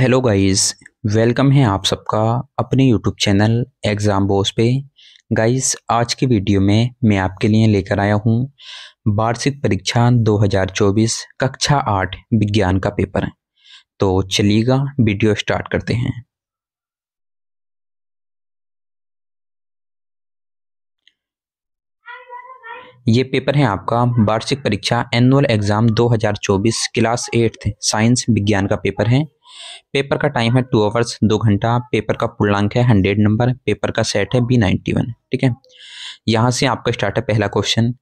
hello guys welcome है आप सबका अपने यूट्यूब चैनल एग्ज़ाम बोस पे गाइस आज की वीडियो में मैं आपके लिए लेकर आया हूँ वार्षिक परीक्षा 2024 कक्षा आठ विज्ञान का पेपर तो चलिएगा वीडियो स्टार्ट करते हैं ये पेपर है आपका वार्षिक परीक्षा annual exam 2024 class eighth science विज्ञान का पेपर है पेपर का टाइम है टू आवर्स दो घंटा पेपर का पूर्णांक है हंड्रेड नंबर पेपर का सेट है बी नाइन्टी वन ठीक है यहाँ से आपका स्टार्ट है पहला क्वेश्चन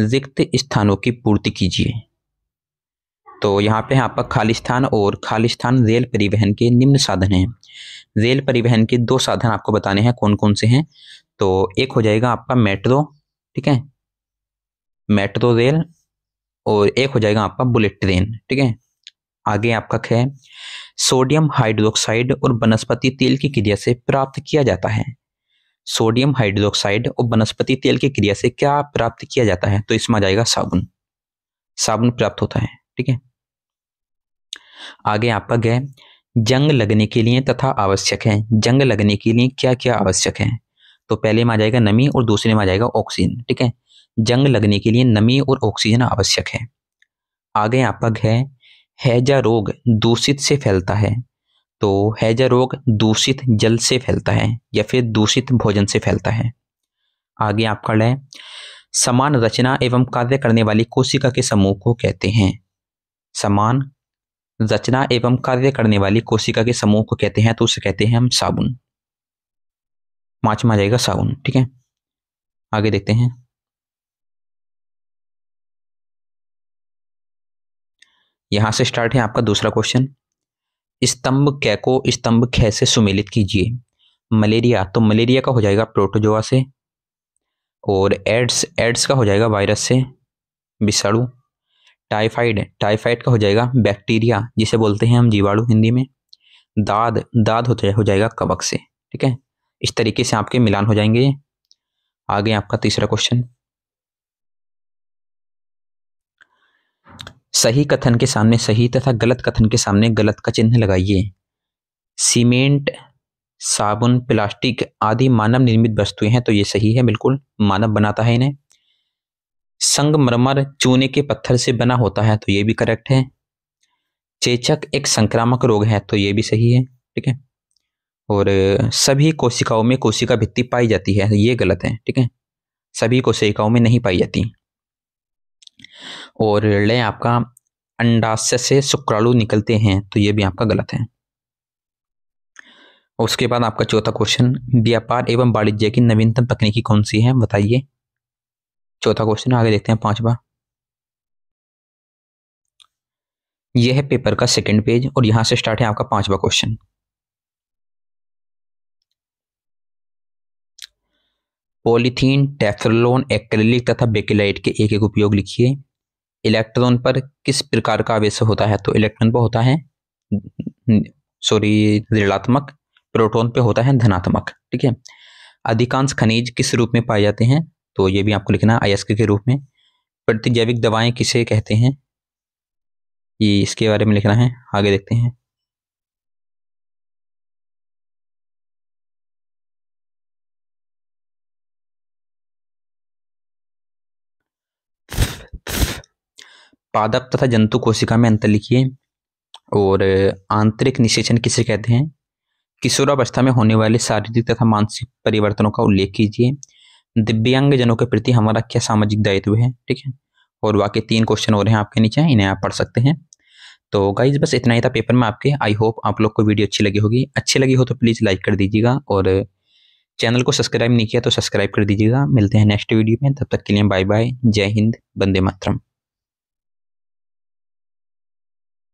रिक्त स्थानों की पूर्ति कीजिए तो यहाँ पे है आपका खाली स्थान और खाली स्थान रेल परिवहन के निम्न साधन हैं रेल परिवहन के दो साधन आपको बताने हैं कौन कौन से हैं तो एक हो जाएगा आपका मेट्रो ठीक है मेट्रो रेल और एक हो जाएगा आपका बुलेट ट्रेन ठीक है आगे आपका है सोडियम हाइड्रोक्साइड और वनस्पति तेल की क्रिया से प्राप्त किया जाता है सोडियम हाइड्रोक्साइड और वनस्पति तेल की क्रिया से क्या प्राप्त किया जाता है तो इसमें आ जाएगा साबुन साबुन प्राप्त होता है ठीक है आगे आपका गए जंग लगने के लिए तथा आवश्यक है जंग लगने के लिए क्या क्या आवश्यक है तो पहले में आ जाएगा नमी और दूसरे में आ जाएगा ऑक्सीजन ठीक है जंग लगने के लिए नमी और ऑक्सीजन आवश्यक है आगे आपका है हैजा रोग दूषित से फैलता है तो हैजा रोग दूषित जल से फैलता है या फिर दूषित भोजन से फैलता है आगे आप खड़े लें समान रचना एवं कार्य करने वाली कोशिका के समूह को कहते हैं समान रचना एवं कार्य करने वाली कोशिका के समूह को कहते हैं तो उसे कहते हैं हम साबुन माच में आ जाएगा साबुन ठीक है आगे देखते हैं यहाँ से स्टार्ट है आपका दूसरा क्वेश्चन स्तंभ कै को स्तंभ खै से सुमेलित कीजिए मलेरिया तो मलेरिया का हो जाएगा प्रोटोजोआ से और एड्स एड्स का हो जाएगा वायरस से विषाणु टाइफाइड टाइफाइड का हो जाएगा बैक्टीरिया जिसे बोलते हैं हम जीवाणु हिंदी में दाद दाद होता हो जाएगा कवक से ठीक है इस तरीके से आपके मिलान हो जाएंगे आगे आपका तीसरा क्वेश्चन सही कथन के सामने सही तथा गलत कथन के सामने गलत का चिन्ह लगाइए सीमेंट साबुन प्लास्टिक आदि मानव निर्मित वस्तुएं हैं तो ये सही है बिल्कुल मानव बनाता है इन्हें संगमरमर चूने के पत्थर से बना होता है तो ये भी करेक्ट है चेचक एक संक्रामक रोग है तो ये भी सही है ठीक है और सभी कोशिकाओं में कोशिका भित्ति पाई जाती है ये गलत है ठीक है सभी कोशिकाओं में नहीं पाई जाती और निर्णय आपका अंडाशय से शुक्राणु निकलते हैं तो ये भी आपका गलत है उसके बाद आपका चौथा क्वेश्चन व्यापार एवं वाणिज्य की नवीनतम तकनीकी कौन सी है बताइए चौथा क्वेश्चन आगे देखते हैं पांचवा यह है पेपर का सेकंड पेज और यहां से स्टार्ट है आपका पांचवा क्वेश्चन पॉलीथीन टेफ्रोलोन एक्रेलिक तथा बेकेलाइट के एक एक उपयोग लिखिए इलेक्ट्रॉन पर किस प्रकार का आवेश होता है तो इलेक्ट्रॉन पर होता है सॉरी ऋणात्मक प्रोटॉन पे होता है धनात्मक ठीक है अधिकांश खनिज किस रूप में पाए जाते हैं तो ये भी आपको लिखना है आयस्क के रूप में प्रतिजैविक दवाएं किसे कहते हैं ये इसके बारे में लिखना है आगे देखते हैं पादप तथा जंतु कोशिका में अंतर लिखिए और आंतरिक निषेचन किसे कहते हैं किशोरावस्था में होने वाले शारीरिक तथा मानसिक परिवर्तनों का उल्लेख कीजिए दिव्यांग जनों के प्रति हमारा क्या सामाजिक दायित्व है ठीक है और बाकी तीन क्वेश्चन हो रहे हैं आपके नीचे इन्हें आप पढ़ सकते हैं तो गाइज बस इतना ही था पेपर में आपके आई होप आप लोग को वीडियो अच्छी लगी होगी अच्छी लगी हो तो प्लीज़ लाइक कर दीजिएगा और चैनल को सब्सक्राइब नहीं किया तो सब्सक्राइब कर दीजिएगा मिलते हैं नेक्स्ट वीडियो में तब तक के लिए बाय बाय जय हिंद बंदे मातरम